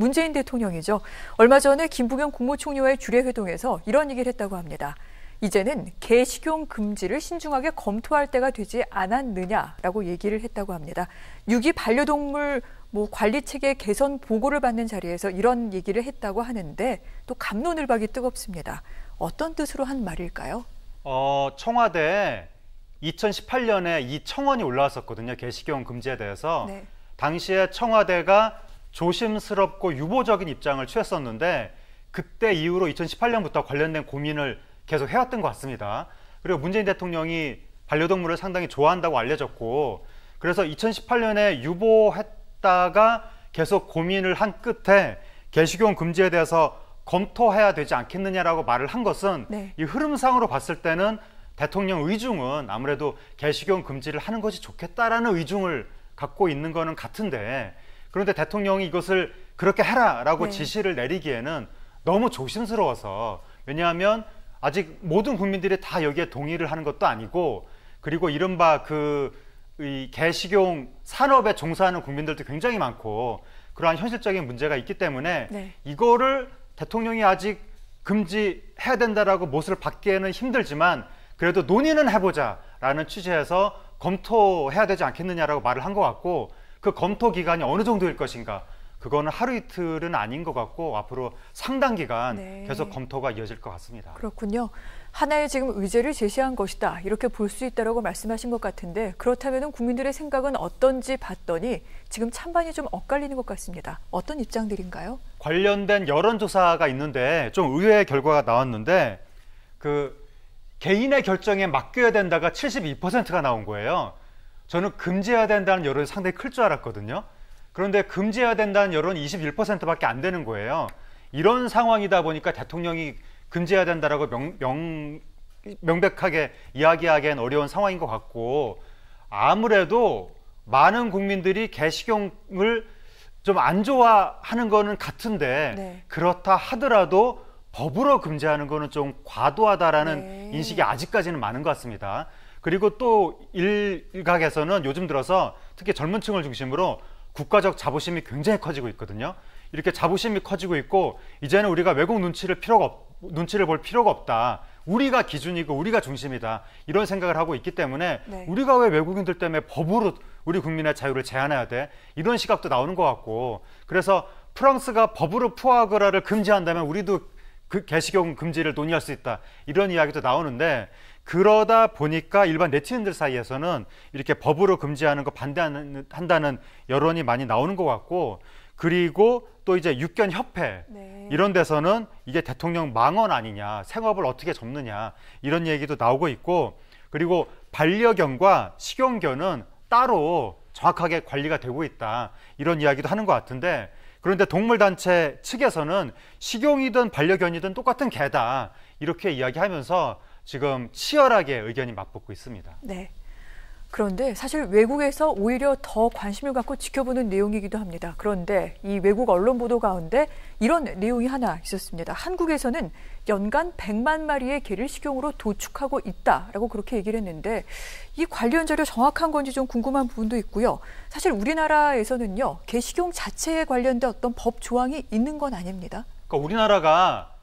문재인 대통령이죠. 얼마 전에 김부겸 국무총리와의 주례회동에서 이런 얘기를 했다고 합니다. 이제는 개식용 금지를 신중하게 검토할 때가 되지 않았느냐라고 얘기를 했다고 합니다. 유기 반려동물 뭐 관리 체계 개선 보고를 받는 자리에서 이런 얘기를 했다고 하는데 또 감론을박이 뜨겁습니다. 어떤 뜻으로 한 말일까요? 어, 청와대 2018년에 이 청원이 올라왔었거든요. 개식용 금지에 대해서. 네. 당시에 청와대가 조심스럽고 유보적인 입장을 취했었는데 그때 이후로 2018년부터 관련된 고민을 계속 해왔던 것 같습니다. 그리고 문재인 대통령이 반려동물을 상당히 좋아한다고 알려졌고 그래서 2018년에 유보했다가 계속 고민을 한 끝에 개식용 금지에 대해서 검토해야 되지 않겠느냐라고 말을 한 것은 네. 이 흐름상으로 봤을 때는 대통령 의중은 아무래도 개식용 금지를 하는 것이 좋겠다라는 의중을 갖고 있는 거는 같은데 그런데 대통령이 이것을 그렇게 해라라고 네. 지시를 내리기에는 너무 조심스러워서 왜냐하면 아직 모든 국민들이 다 여기에 동의를 하는 것도 아니고 그리고 이른바 그이 개식용 산업에 종사하는 국민들도 굉장히 많고 그러한 현실적인 문제가 있기 때문에 네. 이거를 대통령이 아직 금지해야 된다라고 못을 받기에는 힘들지만 그래도 논의는 해보자라는 취지에서 검토해야 되지 않겠느냐라고 말을 한 것 같고 그 검토 기간이 어느 정도일 것인가 그거는 하루 이틀은 아닌 것 같고 앞으로 상당 기간 네. 계속 검토가 이어질 것 같습니다. 그렇군요. 하나의 지금 의제를 제시한 것이다 이렇게 볼 수 있다라고 말씀하신 것 같은데 그렇다면 국민들의 생각은 어떤지 봤더니 지금 찬반이 좀 엇갈리는 것 같습니다. 어떤 입장들인가요? 관련된 여론조사가 있는데 좀 의외의 결과가 나왔는데 그 개인의 결정에 맡겨야 된다가 72%가 나온 거예요. 저는 금지해야 된다는 여론이 상당히 클 줄 알았거든요. 그런데 금지해야 된다는 여론이 21%밖에 안 되는 거예요. 이런 상황이다 보니까 대통령이 금지해야 된다라고 명, 명, 명백하게 이야기하기엔 어려운 상황인 것 같고 아무래도 많은 국민들이 개시경을좀 안 좋아하는 거는 같은데 네. 그렇다 하더라도 법으로 금지하는 거는 좀 과도하다라는 네. 인식이 아직까지는 많은 것 같습니다. 그리고 또 일각에서는 요즘 들어서 특히 젊은 층을 중심으로 국가적 자부심이 굉장히 커지고 있거든요. 이렇게 자부심이 커지고 있고 이제는 우리가 외국 눈치를 필요가 없, 눈치를 볼 필요가 없다. 우리가 기준이고 우리가 중심이다. 이런 생각을 하고 있기 때문에 네. 우리가 왜 외국인들 때문에 법으로 우리 국민의 자유를 제한해야 돼? 이런 시각도 나오는 것 같고 그래서 프랑스가 법으로 푸아그라를 금지한다면 우리도 그개시용 금지를 논의할 수 있다. 이런 이야기도 나오는데 그러다 보니까 일반 네티즌들 사이에서는 이렇게 법으로 금지하는 거 반대한다는 여론이 많이 나오는 것 같고 그리고 또 이제 육견 협회 네. 이런 데서는 이게 대통령 망언 아니냐 생업을 어떻게 접느냐 이런 얘기도 나오고 있고 그리고 반려견과 식용견은 따로 정확하게 관리가 되고 있다 이런 이야기도 하는 것 같은데 그런데 동물단체 측에서는 식용이든 반려견이든 똑같은 개다 이렇게 이야기하면서 지금 치열하게 의견이 맞붙고 있습니다. 네. 그런데 사실 외국에서 오히려 더 관심을 갖고 지켜보는 내용이기도 합니다. 그런데 이 외국 언론 보도 가운데 이런 내용이 하나 있었습니다. 한국에서는 연간 100만 마리의 개를 식용으로 도축하고 있다라고 그렇게 얘기를 했는데 이 관련 자료 정확한 건지 좀 궁금한 부분도 있고요. 사실 우리나라에서는요. 개 식용 자체에 관련된 어떤 법 조항이 있는 건 아닙니다. 그러니까 우리나라가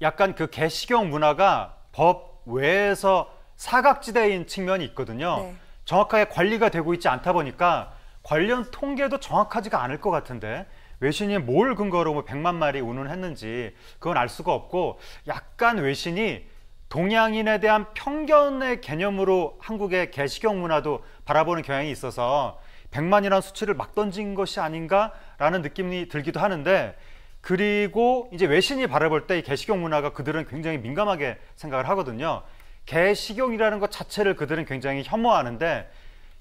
약간 그 개식용 문화가 법 외에서 사각지대인 측면이 있거든요. 네. 정확하게 관리가 되고 있지 않다 보니까 관련 통계도 정확하지가 않을 것 같은데 외신이 뭘 근거로 뭐 100만 마리 운운 했는지 그건 알 수가 없고 약간 외신이 동양인에 대한 편견의 개념으로 한국의 개식용 문화도 바라보는 경향이 있어서 100만이라는 수치를 막 던진 것이 아닌가라는 느낌이 들기도 하는데 그리고 이제 외신이 바라볼 때 이 개식용 문화가 그들은 굉장히 민감하게 생각을 하거든요. 개식용이라는 것 자체를 그들은 굉장히 혐오하는데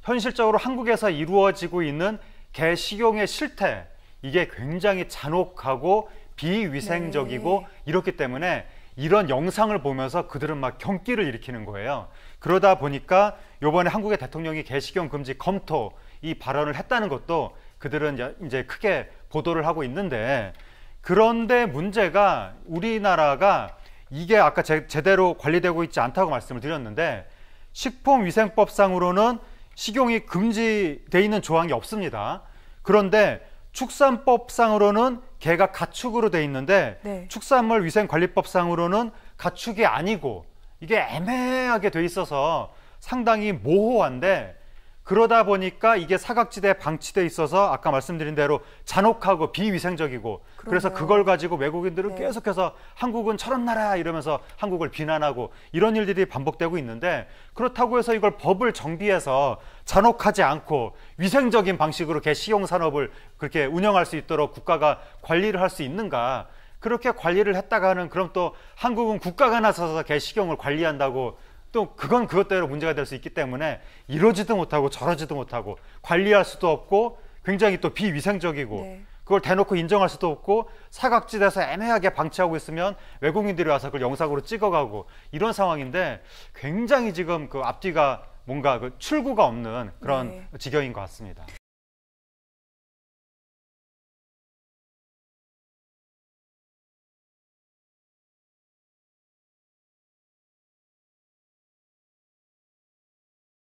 현실적으로 한국에서 이루어지고 있는 개식용의 실태 이게 굉장히 잔혹하고 비위생적이고 네. 이렇기 때문에 이런 영상을 보면서 그들은 막 경기를 일으키는 거예요. 그러다 보니까 요번에 한국의 대통령이 개식용 금지 검토 이 발언을 했다는 것도 그들은 이제 크게 보도를 하고 있는데 그런데 문제가 우리나라가 이게 아까 제, 제대로 관리되고 있지 않다고 말씀을 드렸는데 식품위생법상으로는 식용이 금지되어 있는 조항이 없습니다. 그런데 축산법상으로는 개가 가축으로 돼 있는데 네. 축산물 위생관리법상으로는 가축이 아니고 이게 애매하게 돼 있어서 상당히 모호한데 그러다 보니까 이게 사각지대에 방치돼 있어서 아까 말씀드린 대로 잔혹하고 비위생적이고 그러네요. 그래서 그걸 가지고 외국인들은 네. 계속해서 한국은 저런 나라야 이러면서 한국을 비난하고 이런 일들이 반복되고 있는데 그렇다고 해서 이걸 법을 정비해서 잔혹하지 않고 위생적인 방식으로 개시용 산업을 그렇게 운영할 수 있도록 국가가 관리를 할 수 있는가 그렇게 관리를 했다가는 그럼 또 한국은 국가가 나서서 개시용을 관리한다고 또 그건 그것대로 문제가 될 수 있기 때문에 이러지도 못하고 저러지도 못하고 관리할 수도 없고 굉장히 또 비위생적이고 네. 그걸 대놓고 인정할 수도 없고 사각지대에서 애매하게 방치하고 있으면 외국인들이 와서 그걸 영상으로 찍어가고 이런 상황인데 굉장히 지금 그 앞뒤가 뭔가 그 출구가 없는 그런 네. 지경인 것 같습니다.